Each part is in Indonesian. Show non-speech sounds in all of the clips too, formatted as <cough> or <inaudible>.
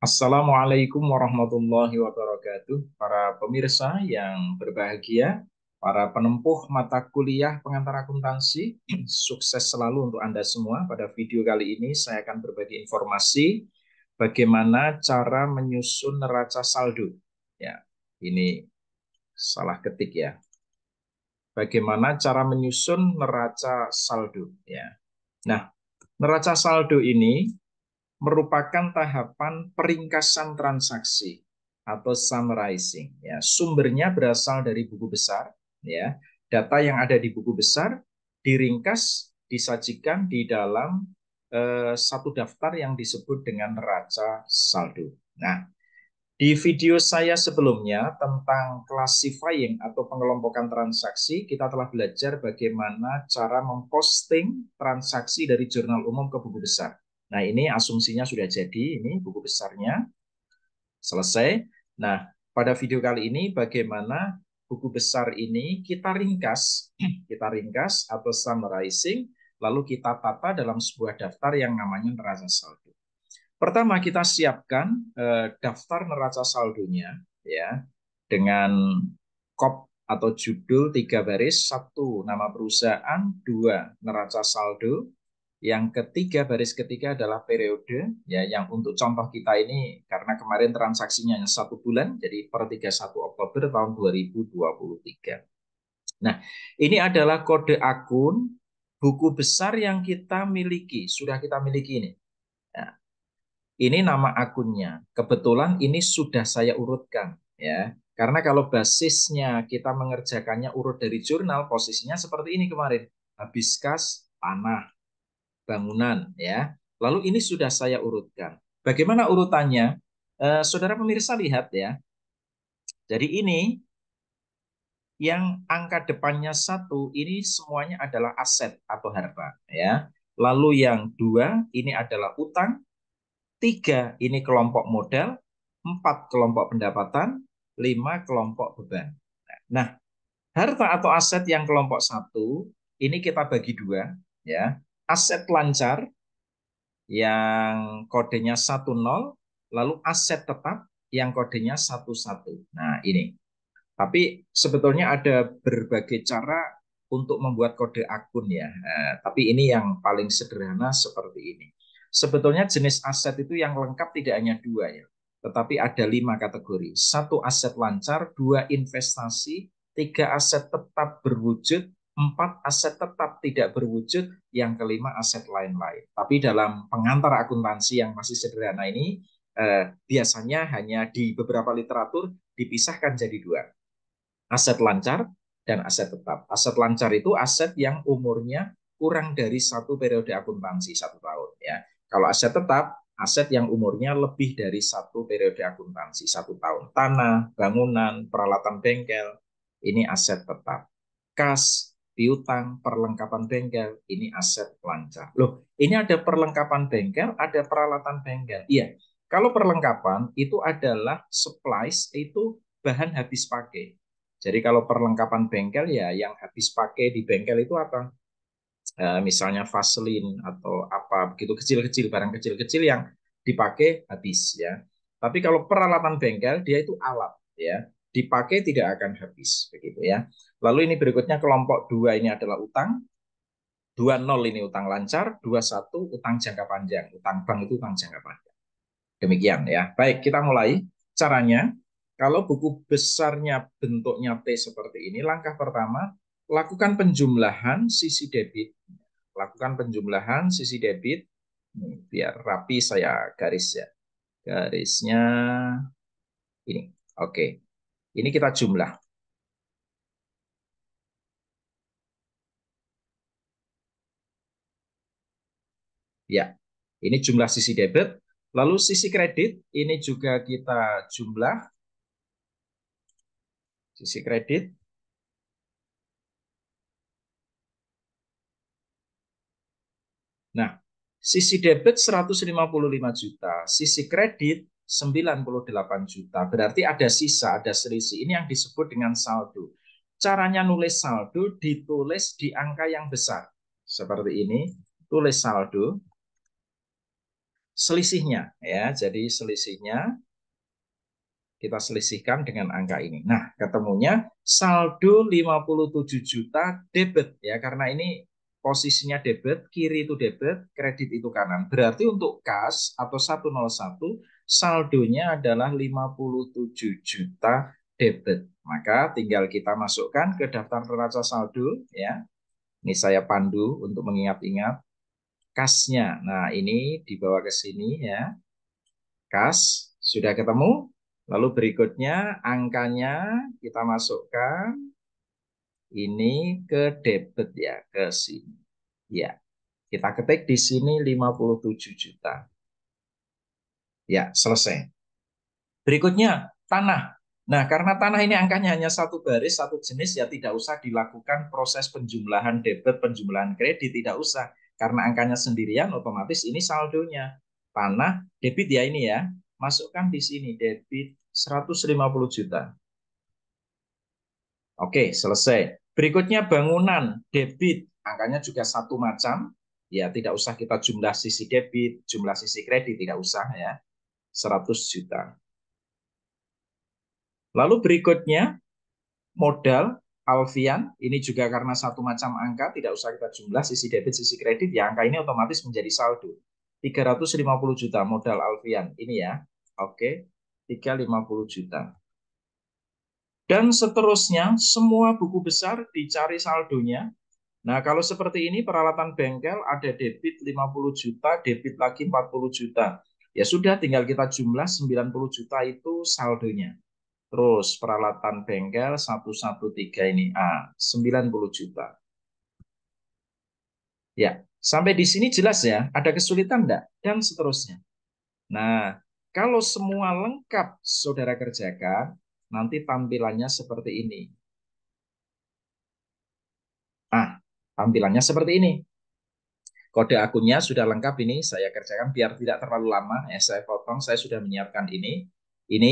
Assalamualaikum warahmatullahi wabarakatuh. Para pemirsa yang berbahagia, para penempuh mata kuliah pengantar akuntansi, <clears throat> sukses selalu untuk Anda semua. Pada video kali ini saya akan berbagi informasi bagaimana cara menyusun neraca saldo. Ya, ini salah ketik ya. Bagaimana cara menyusun neraca saldo ya. Nah, neraca saldo ini merupakan tahapan peringkasan transaksi atau summarizing. Ya, sumbernya berasal dari buku besar. Ya, data yang ada di buku besar diringkas disajikan di dalam eh, satu daftar yang disebut dengan neraca saldo. Nah, di video saya sebelumnya tentang classifying atau pengelompokan transaksi, kita telah belajar bagaimana cara memposting transaksi dari jurnal umum ke buku besar. Nah, ini asumsinya sudah jadi, ini buku besarnya selesai. Nah, pada video kali ini bagaimana buku besar ini kita ringkas, <clears throat> kita ringkas atau summarizing, lalu kita tata dalam sebuah daftar yang namanya neraca saldo. Pertama kita siapkan eh, daftar neraca saldonya ya dengan kop atau judul tiga baris satu nama perusahaan dua neraca saldo yang ketiga, baris ketiga adalah periode, ya yang untuk contoh kita ini karena kemarin transaksinya hanya satu bulan, jadi per 31 Oktober tahun 2023. Nah, ini adalah kode akun buku besar yang kita miliki, sudah kita miliki ini. Nah, ini nama akunnya. Kebetulan ini sudah saya urutkan, ya. Karena kalau basisnya kita mengerjakannya urut dari jurnal, posisinya seperti ini kemarin. Habis kas, tanah, bangunan ya. Lalu ini sudah saya urutkan. Bagaimana urutannya? Eh, saudara pemirsa lihat ya. Jadi ini yang angka depannya satu ini semuanya adalah aset atau harta ya. Lalu yang dua ini adalah utang, tiga ini kelompok modal, empat kelompok pendapatan, lima kelompok beban. Nah, harta atau aset yang kelompok satu ini kita bagi dua ya aset lancar yang kodenya 10, lalu aset tetap yang kodenya 11. Nah, ini. Tapi sebetulnya ada berbagai cara untuk membuat kode akun ya. Eh, tapi ini yang paling sederhana seperti ini. Sebetulnya jenis aset itu yang lengkap tidak hanya dua ya, tetapi ada lima kategori. Satu aset lancar, dua investasi, tiga aset tetap berwujud, empat aset tetap tidak berwujud, yang kelima aset lain-lain. Tapi dalam pengantar akuntansi yang masih sederhana ini, eh, biasanya hanya di beberapa literatur dipisahkan jadi dua. Aset lancar dan aset tetap. Aset lancar itu aset yang umurnya kurang dari satu periode akuntansi, satu tahun. ya. Kalau aset tetap, aset yang umurnya lebih dari satu periode akuntansi, satu tahun. Tanah, bangunan, peralatan bengkel, ini aset tetap. Kas, piutang, perlengkapan bengkel, ini aset lancar. Loh, ini ada perlengkapan bengkel, ada peralatan bengkel. Iya, kalau perlengkapan itu adalah supplies, itu bahan habis pakai. Jadi kalau perlengkapan bengkel ya yang habis pakai di bengkel itu apa? E, misalnya vaselin atau apa begitu kecil-kecil, barang kecil-kecil yang dipakai habis ya. Tapi kalau peralatan bengkel dia itu alat ya dipakai tidak akan habis begitu ya. Lalu ini berikutnya kelompok dua ini adalah utang. 20 ini utang lancar, 21 utang jangka panjang. Utang bank itu utang jangka panjang. Demikian ya. Baik, kita mulai. Caranya, kalau buku besarnya bentuknya T seperti ini, langkah pertama, lakukan penjumlahan sisi debit. Lakukan penjumlahan sisi debit. biar rapi saya garis ya. Garisnya ini. Oke. Ini kita jumlah. Ya, ini jumlah sisi debit. Lalu sisi kredit, ini juga kita jumlah. Sisi kredit. Nah, sisi debit 155 juta, sisi kredit 98 juta. Berarti ada sisa, ada selisih. Ini yang disebut dengan saldo. Caranya nulis saldo ditulis di angka yang besar. Seperti ini, tulis saldo. Selisihnya ya, jadi selisihnya kita selisihkan dengan angka ini. Nah, ketemunya saldo 57 juta debit ya karena ini posisinya debit, kiri itu debit, kredit itu kanan. Berarti untuk kas atau 101 saldonya adalah 57 juta debit. Maka tinggal kita masukkan ke daftar neraca saldo ya. Ini saya pandu untuk mengingat-ingat kasnya. Nah, ini dibawa ke sini ya. Kas sudah ketemu. Lalu berikutnya angkanya kita masukkan ini ke debit ya, ke sini. Ya. Kita ketik di sini 57 juta. Ya, selesai. Berikutnya, tanah. Nah, karena tanah ini angkanya hanya satu baris, satu jenis, ya tidak usah dilakukan proses penjumlahan debit, penjumlahan kredit, tidak usah. Karena angkanya sendirian, otomatis ini saldonya. Tanah, debit ya ini ya. Masukkan di sini, debit 150 juta. Oke, selesai. Berikutnya bangunan, debit. Angkanya juga satu macam. Ya, tidak usah kita jumlah sisi debit, jumlah sisi kredit, tidak usah ya. 100 juta. Lalu berikutnya, modal Alfian, ini juga karena satu macam angka, tidak usah kita jumlah, sisi debit, sisi kredit, ya angka ini otomatis menjadi saldo. 350 juta modal Alfian, ini ya. Oke, 350 juta. Dan seterusnya, semua buku besar dicari saldonya. Nah, kalau seperti ini, peralatan bengkel ada debit 50 juta, debit lagi 40 juta. Ya sudah, tinggal kita jumlah 90 juta itu saldonya. Terus peralatan bengkel 113 ini A, 90 juta. Ya, sampai di sini jelas ya, ada kesulitan enggak? Dan seterusnya. Nah, kalau semua lengkap saudara kerjakan, nanti tampilannya seperti ini. Ah, tampilannya seperti ini kode akunnya sudah lengkap ini saya kerjakan biar tidak terlalu lama ya saya potong saya sudah menyiapkan ini ini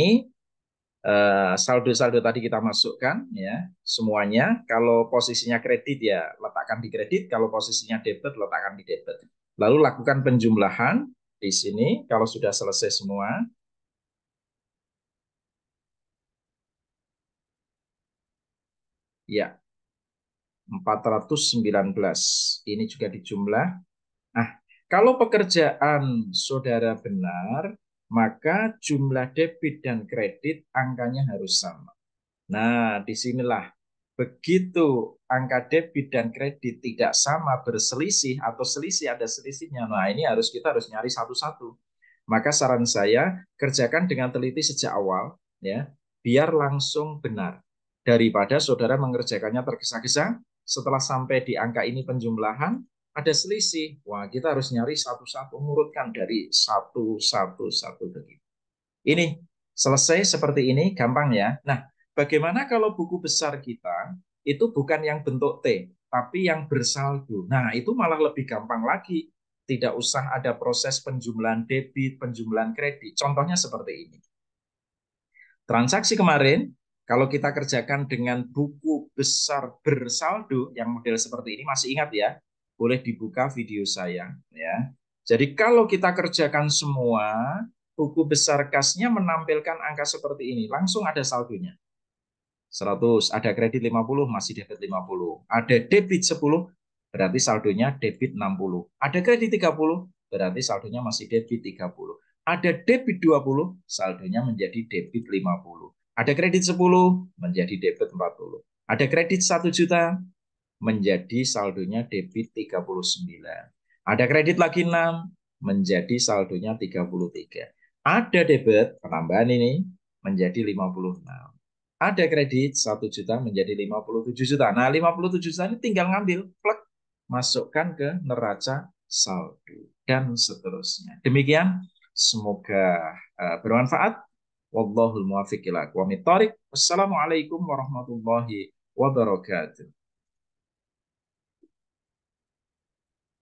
eh, saldo-saldo uh, tadi kita masukkan ya semuanya kalau posisinya kredit ya letakkan di kredit kalau posisinya debit letakkan di debit lalu lakukan penjumlahan di sini kalau sudah selesai semua ya 419 ini juga dijumlah Nah, kalau pekerjaan saudara benar, maka jumlah debit dan kredit angkanya harus sama. Nah, disinilah begitu angka debit dan kredit tidak sama berselisih atau selisih ada selisihnya. Nah, ini harus kita harus nyari satu-satu. Maka saran saya kerjakan dengan teliti sejak awal ya, biar langsung benar daripada saudara mengerjakannya tergesa-gesa setelah sampai di angka ini penjumlahan ada selisih, wah kita harus nyari satu-satu, urutkan dari satu, satu, satu begitu. Ini selesai seperti ini, gampang ya. Nah, bagaimana kalau buku besar kita itu bukan yang bentuk T, tapi yang bersaldo. Nah, itu malah lebih gampang lagi. Tidak usah ada proses penjumlahan debit, penjumlahan kredit. Contohnya seperti ini. Transaksi kemarin, kalau kita kerjakan dengan buku besar bersaldo yang model seperti ini, masih ingat ya, boleh dibuka video saya ya. Jadi kalau kita kerjakan semua, buku besar kasnya menampilkan angka seperti ini, langsung ada saldonya. 100, ada kredit 50, masih debit 50. Ada debit 10, berarti saldonya debit 60. Ada kredit 30, berarti saldonya masih debit 30. Ada debit 20, saldonya menjadi debit 50. Ada kredit 10, menjadi debit 40. Ada kredit 1 juta, menjadi saldonya debit 39. Ada kredit lagi 6 menjadi saldonya 33. Ada debit penambahan ini menjadi 56. Ada kredit 1 juta menjadi 57 juta. Nah, 57 juta ini tinggal ngambil, plek, masukkan ke neraca saldo dan seterusnya. Demikian, semoga uh, bermanfaat. Wallahul muwaffiq ila aqwamit Wassalamualaikum warahmatullahi wabarakatuh.